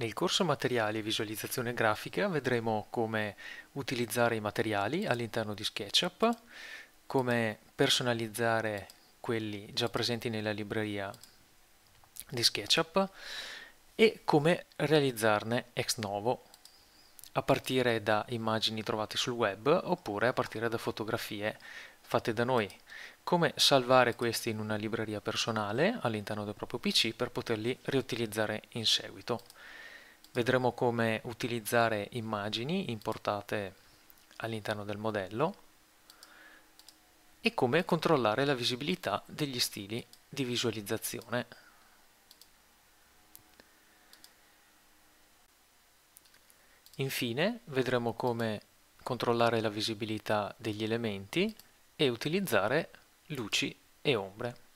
Nel corso materiali e visualizzazione grafica vedremo come utilizzare i materiali all'interno di SketchUp, come personalizzare quelli già presenti nella libreria di SketchUp e come realizzarne ex novo a partire da immagini trovate sul web oppure a partire da fotografie fatte da noi. Come salvare questi in una libreria personale all'interno del proprio PC per poterli riutilizzare in seguito. Vedremo come utilizzare immagini importate all'interno del modello e come controllare la visibilità degli stili di visualizzazione. Infine vedremo come controllare la visibilità degli elementi e utilizzare luci e ombre.